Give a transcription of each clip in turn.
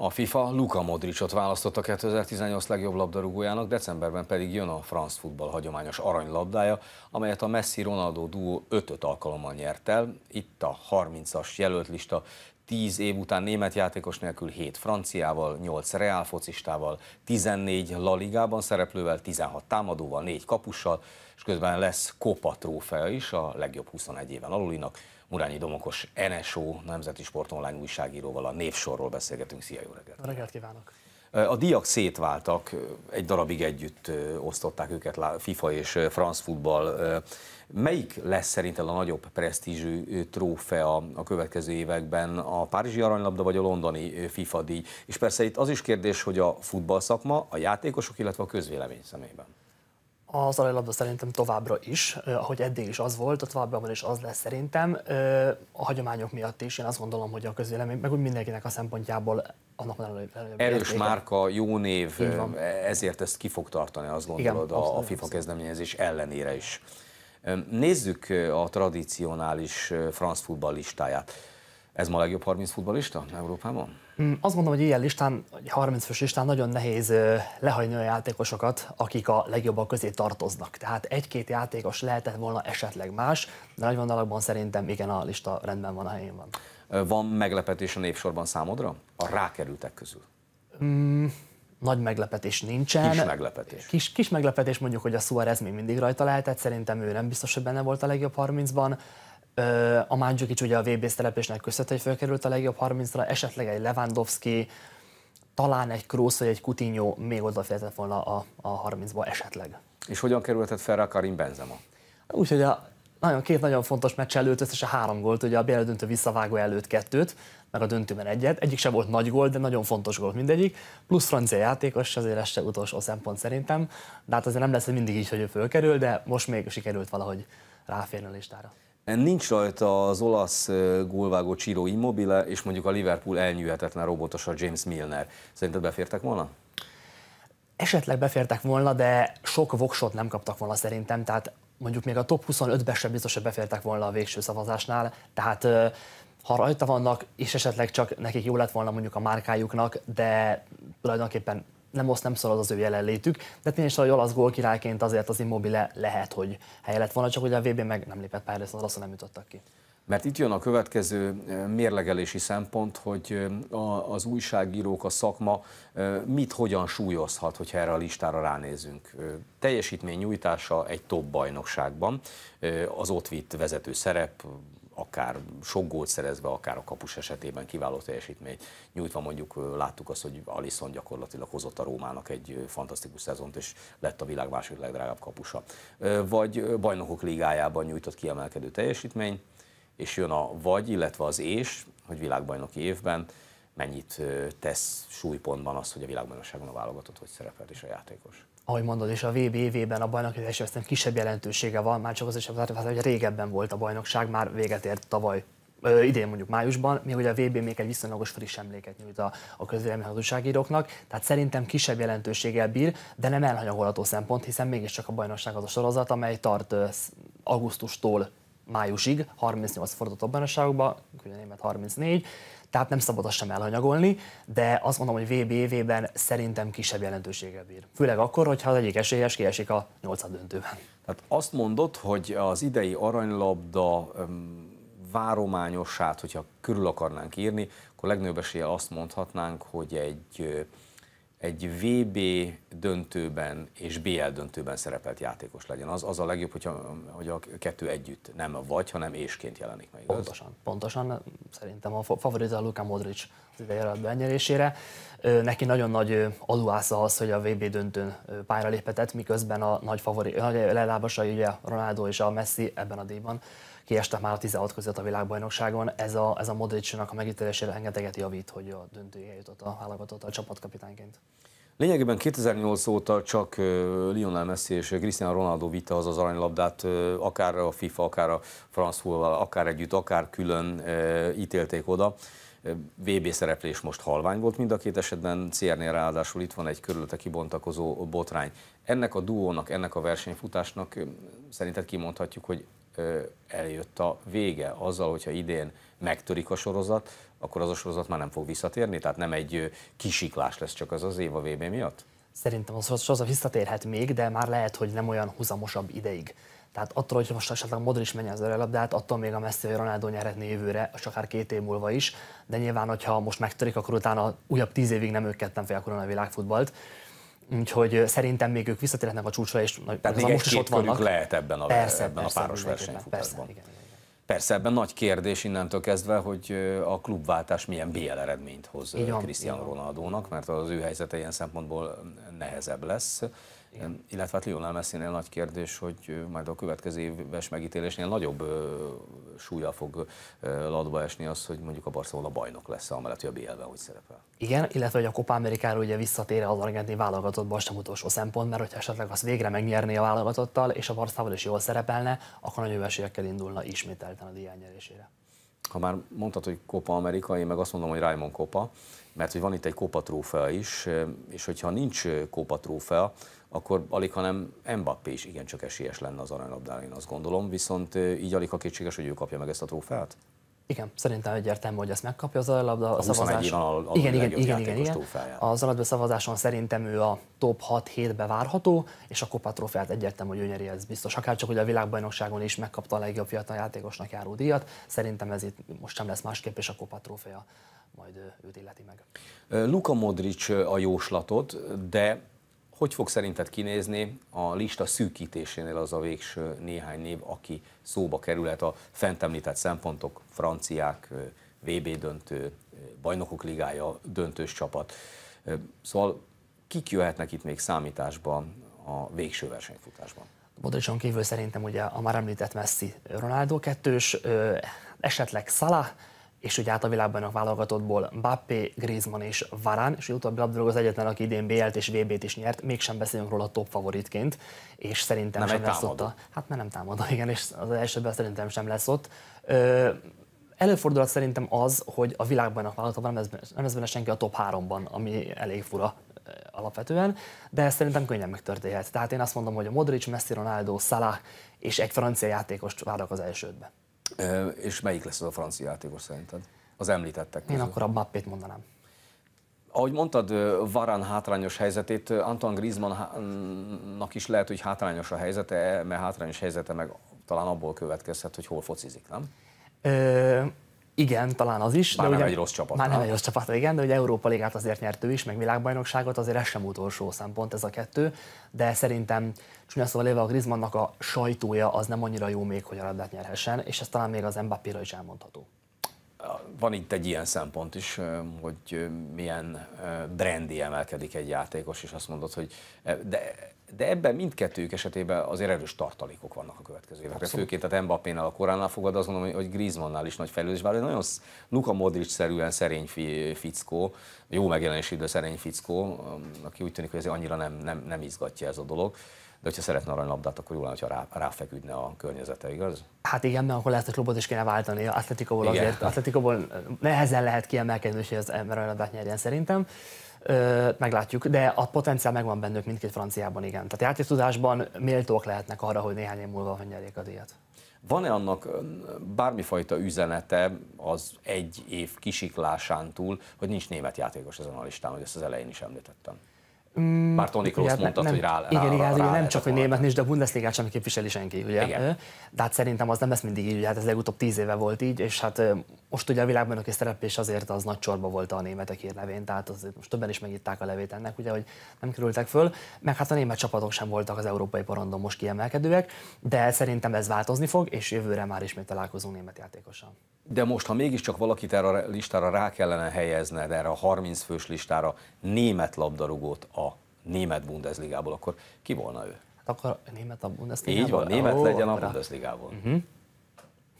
A FIFA Luka Modricot választotta 2018 legjobb labdarúgójának, decemberben pedig jön a franc futball hagyományos aranylabdája, amelyet a Messi-Ronaldo duó 5 alkalommal nyert el. Itt a 30-as jelölt lista 10 év után német játékos nélkül 7 franciával, 8 reál focistával, 14 La Ligában szereplővel, 16 támadóval, 4 kapussal, és közben lesz Copa trófea is a legjobb 21 éven alulinak, Murányi Domokos, NSO, Nemzeti Sport Online újságíróval a névsorról beszélgetünk. Szia, jó reggelt! Reggelt kívánok! A diak szétváltak, egy darabig együtt osztották őket FIFA és France Football. Melyik lesz szerinted a nagyobb presztízsű trófea a következő években, a Párizsi Aranylabda vagy a londoni FIFA díj? És persze itt az is kérdés, hogy a futballszakma, a játékosok, illetve a közvélemény szemében az aranylabda szerintem továbbra is, ahogy eddig is az volt, a továbbra is az lesz szerintem. A hagyományok miatt is én azt gondolom, hogy a közvélemény, meg úgy mindenkinek a szempontjából annak van előbb. előbb Erős értéke. márka, jó név, ezért ezt ki fog tartani, azt gondolod, Igen, a, a FIFA kezdeményezés ellenére is. Nézzük a tradicionális franc futballistáját. listáját. Ez ma a legjobb 30 futbalista Európában? Hmm, azt mondom, hogy ilyen listán, 30 fős listán nagyon nehéz lehagyni a játékosokat, akik a legjobbak közé tartoznak. Tehát egy-két játékos lehetett volna esetleg más, de nagy vonalakban szerintem igen, a lista rendben van, a helyén van. Van meglepetés a népsorban számodra? A rákerültek közül? Mm, nagy meglepetés nincsen. Kis meglepetés. Kis, kis meglepetés mondjuk, hogy a Suarez még mindig rajta lehetett, szerintem ő nem biztos, hogy benne volt a legjobb 30-ban. A Mandzsukics ugye a vb szerepésnek telepésnek köszönhető, hogy felkerült a legjobb 30-ra, esetleg egy Lewandowski, talán egy Kroos vagy egy Coutinho még odaférhetett volna a, a 30-ba esetleg. És hogyan kerülhetett fel a Karim Benzema? Úgyhogy a nagyon, két nagyon fontos meccs előtt összesen három gólt, ugye a döntő visszavágó előtt kettőt, meg a döntőben egyet. Egyik se volt nagy gól, de nagyon fontos gól mindegyik. Plusz francia játékos, azért ez se utolsó szempont szerintem. De hát azért nem lesz mindig így, hogy ő fölkerül, de most még sikerült valahogy ráférni a listára. Nincs rajta az olasz gólvágó Csiro Immobile, és mondjuk a Liverpool elnyűhetetlen robotosa James Milner. Szerinted befértek volna? Esetleg befértek volna, de sok voksot nem kaptak volna szerintem, tehát mondjuk még a top 25-be sem biztos, hogy befértek volna a végső szavazásnál, tehát ha rajta vannak, és esetleg csak nekik jó lett volna mondjuk a márkájuknak, de tulajdonképpen nem most nem szól az az ő jelenlétük, de tényleg hogy olasz gólkirályként azért az immobile lehet, hogy helye lett volna, csak hogy a VB meg nem lépett pár az azt nem jutottak ki. Mert itt jön a következő eh, mérlegelési szempont, hogy eh, az újságírók, a szakma eh, mit, hogyan súlyozhat, hogyha erre a listára ránézünk. Teljesítmény nyújtása egy top bajnokságban, az ott vitt vezető szerep, akár sok gólt szerezve, akár a kapus esetében kiváló teljesítményt nyújtva. Mondjuk láttuk azt, hogy Alisson gyakorlatilag hozott a Rómának egy fantasztikus szezont, és lett a világ második legdrágább kapusa. Vagy bajnokok ligájában nyújtott kiemelkedő teljesítmény, és jön a vagy, illetve az és, hogy világbajnoki évben mennyit tesz súlypontban az, hogy a világbajnokságon a válogatott hogy szerepel és a játékos ahogy mondod, és a VB évében a bajnoki aztán kisebb jelentősége van, már csak az is, hogy régebben volt a bajnokság, már véget ért tavaly ö, idén mondjuk májusban, mi ugye a VB még egy viszonylagos friss emléket nyújt a, a közvéleményhatóságíróknak, tehát szerintem kisebb jelentőséggel bír, de nem elhanyagolható szempont, hiszen mégiscsak a bajnokság az a sorozat, amely tart ö, augusztustól májusig 38 fordított abbanasságokba, német 34, tehát nem szabad azt sem elhanyagolni, de azt mondom, hogy VB ben szerintem kisebb jelentősége bír. Főleg akkor, hogyha az egyik esélyes kiesik a 8 döntőben. Tehát azt mondod, hogy az idei aranylabda várományosát, hogyha körül akarnánk írni, akkor legnagyobb esélye azt mondhatnánk, hogy egy egy VB döntőben és BL döntőben szerepelt játékos legyen. Az, az a legjobb, hogyha, hogy a kettő együtt nem a vagy, hanem ésként jelenik meg. Igaz? Pontosan, pontosan. Szerintem a favorizál Luka Modric az idejárát benyelésére. Neki nagyon nagy aluásza az, hogy a VB döntőn pályára léphetett, miközben a nagy, favori, nagy lelábasai, ugye Ronaldo és a Messi ebben a díjban kiestek már a 16 között a világbajnokságon. Ez a, ez a Modricnak a megítélésére rengeteget javít, hogy a döntője jutott a válogatott a csapatkapitánként. Lényegében 2008 óta csak Lionel Messi és Cristiano Ronaldo vitte az az aranylabdát, akár a FIFA, akár a France Football, akár együtt, akár külön ítélték oda. VB szereplés most halvány volt mind a két esetben, CR-nél ráadásul itt van egy körülötte kibontakozó botrány. Ennek a duónak, ennek a versenyfutásnak szerinted kimondhatjuk, hogy eljött a vége azzal, hogyha idén megtörik a sorozat, akkor az a sorozat már nem fog visszatérni? Tehát nem egy kisiklás lesz csak az az év a VB miatt? Szerintem az sorozat visszatérhet még, de már lehet, hogy nem olyan huzamosabb ideig. Tehát attól, hogy most esetleg Modric is menjen az örelabdát, attól még a messzi, hogy Ronaldo nyerhetné jövőre, és akár két év múlva is, de nyilván, hogyha most megtörik, akkor utána újabb tíz évig nem ők ketten fogják a világfutbalt. Úgyhogy szerintem még ők visszatérhetnek a csúcsra, és Tehát még most is ott vannak. lehet ebben a, persze, ebben persze, a páros versenyfutásban. Persze, igen, igen. Persze ebben nagy kérdés innentől kezdve, hogy a klubváltás milyen BL eredményt hoz Cristiano Ronaldónak, mert az ő helyzete ilyen szempontból nehezebb lesz. Igen. Illetve hát Lionel Messi-nél nagy kérdés, hogy majd a következő éves megítélésnél nagyobb súlya fog ladba esni az, hogy mondjuk a Barcelona bajnok lesz, amellett, hogy a bl hogy szerepel. Igen, illetve hogy a Copa Amerikára ugye visszatér az argentin válogatottban sem utolsó szempont, mert hogyha esetleg azt végre megnyerné a válogatottal, és a Barszával is jól szerepelne, akkor jó esélyekkel indulna ismételten a díjányerésére ha már mondtad, hogy Copa Amerika, én meg azt mondom, hogy Raymond Copa, mert hogy van itt egy Copa trófea is, eh, és hogyha nincs eh, Copa trófea, akkor alig, hanem Mbappé is igencsak esélyes lenne az aranylabdán, én azt gondolom, viszont eh, így alig, a kétséges, hogy ő kapja meg ezt a trófeát? Igen, szerintem egyértelmű, hogy ezt megkapja az alapda a szavazás. A, a igen, igen, igen, igen, igen. Az alapda szavazáson szerintem ő a top 6-7-be várható, és a Copa trófeát egyértelmű, hogy ő nyeri, ez biztos. Akárcsak, hogy a világbajnokságon is megkapta a legjobb fiatal játékosnak járó díjat, szerintem ez itt most sem lesz másképp, és a Copa trófea majd őt illeti meg. Luka Modric a jóslatot, de hogy fog szerinted kinézni a lista szűkítésénél az a végső néhány név, aki szóba kerülhet a fent említett szempontok, franciák, VB döntő, bajnokok ligája, döntős csapat. Szóval kik jöhetnek itt még számításba a végső versenyfutásban? Modricson kívül szerintem ugye a már említett Messi Ronaldo kettős, esetleg Salah, és hogy át a világban a válogatottból Bappé, Griezmann és Varán, és utóbbi labdarúgó az egyetlen, aki idén BL-t és VB-t is nyert, mégsem beszélünk róla top favoritként, és szerintem nem sem lesz ott. A, hát mert nem támadó, igen, és az elsőben szerintem sem lesz ott. Ö, Előfordulat szerintem az, hogy a világban a nem, nem lesz benne senki a top 3-ban, ami elég fura alapvetően, de ez szerintem könnyen megtörténhet. Tehát én azt mondom, hogy a Modric, Messi, Ronaldo, Salah és egy francia játékost várok az elsődbe. És melyik lesz az a francia játékos szerinted? Az említettek közül. Én akkor a Mbappét mondanám. Ahogy mondtad, Varán hátrányos helyzetét, Antoine Griezmannnak is lehet, hogy hátrányos a helyzete, e, mert hátrányos helyzete meg talán abból következhet, hogy hol focizik, nem? Ö igen, talán az is. Már de nem ugye, egy rossz csapat. Már nem egy rossz csapat, igen, de ugye Európa Ligát azért nyert ő is, meg világbajnokságot, azért ez sem utolsó szempont ez a kettő, de szerintem csúnya szóval éve a Griezmannnak a sajtója az nem annyira jó még, hogy a labdát nyerhessen, és ez talán még az mbappé is elmondható. Van itt egy ilyen szempont is, hogy milyen brandi emelkedik egy játékos, és azt mondod, hogy de de ebben mindkettőjük esetében azért erős tartalékok vannak a következő évekre. Főként a Mbappénál, a koránál fogad, azt gondolom, hogy Griezmannnál is nagy fejlődés egy Nagyon Luka Modric-szerűen szerény fi, fickó, jó megjelenési idő szerény fickó, um, aki úgy tűnik, hogy ez annyira nem, nem, nem izgatja ez a dolog. De hogyha szeretne labdát, akkor jó lenne, hogyha rá, ráfeküdne a környezete, igaz? Hát igen, mert akkor lehet, hogy klubot is kéne váltani. Atleticoból azért, Atleticoból nehezen lehet kiemelkedni, hogy az ember labdát nyerjen szerintem. Ö, meglátjuk, de a potenciál megvan bennük mindkét franciában, igen. Tehát játéktudásban méltók lehetnek arra, hogy néhány év múlva nyerjék a díjat. Van-e annak bármifajta üzenete az egy év kisiklásán túl, hogy nincs német játékos ezen a listán, hogy ezt az elején is említettem? Mm, Bár Toni Kroos mondta, hogy rá, Igen, rá, igen, rá, igen nem csak, hogy német nincs, de a Bundesliga sem képviseli senki, ugye? Igen. De hát szerintem az nem lesz mindig így, ugye? hát ez legutóbb tíz éve volt így, és hát most ugye a világbajnoki szereplés azért az nagy csorba volt a németek hírnevén, tehát azért most többen is megitták a levét ennek, ugye, hogy nem kerültek föl, meg hát a német csapatok sem voltak az európai porondon most kiemelkedőek, de szerintem ez változni fog, és jövőre már ismét találkozunk német játékosan. De most, ha mégiscsak valakit erre a listára rá kellene helyezned, erre a 30 fős listára német labdarúgót a német Bundesligából, akkor ki volna ő? Hát akkor német a Bundesligából? Így van, német oh, legyen a Bundesligából. Uh-huh.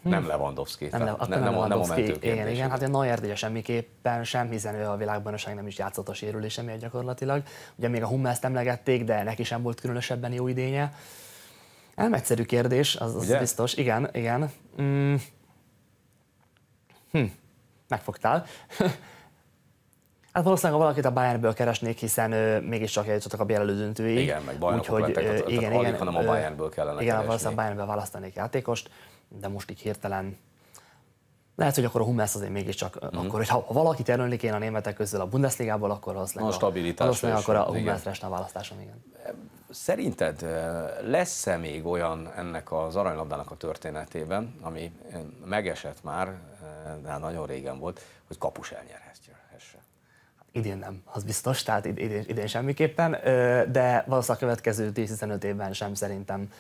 Hm. Nem Lewandowski. Nem, le, nem, nem, Lewandowski. nem a mentő Igen, igen, hát a Neuer ugye semmiképpen sem, hiszen ő a világbajnokság nem is játszott a sérülése miatt gyakorlatilag. Ugye még a hummels emlegették, de neki sem volt különösebben jó idénye. Nem egyszerű kérdés, az, az biztos. Igen, igen. Mm. Hm, megfogtál. hát valószínűleg valakit a Bayernből keresnék, hiszen ő, mégiscsak eljutottak a BL döntőig. Igen, meg bajnokok Úgyhogy, lettek, igen, igen, hanem a Bayernből kellene Igen, keresni. valószínűleg a Bayernből választanék játékost, de most így hirtelen lehet, hogy akkor a Hummels azért mégiscsak, mm. akkor, ha valakit jelölnék én a németek közül a Bundesligából, akkor az a stabilitás. Az akkor a Hummels lesne a választásom, igen. Szerinted lesz-e még olyan ennek az aranylabdának a történetében, ami megesett már, már nagyon régen volt, hogy kapus elnyerhesse. Idén nem, az biztos, tehát idén, idén semmiképpen, de valószínűleg a következő 10-15 évben sem szerintem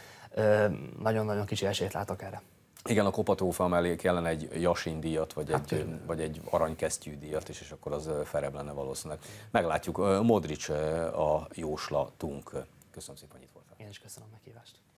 nagyon-nagyon kicsi esélyt látok erre. Igen, a kopatrófa mellé kellene egy jasin díjat, vagy hát, egy, vagy egy aranykesztyű díjat is, és akkor az ferebb lenne valószínűleg. Meglátjuk. Modric a jóslatunk. Köszönöm szépen, hogy itt voltál. Én is köszönöm a meghívást.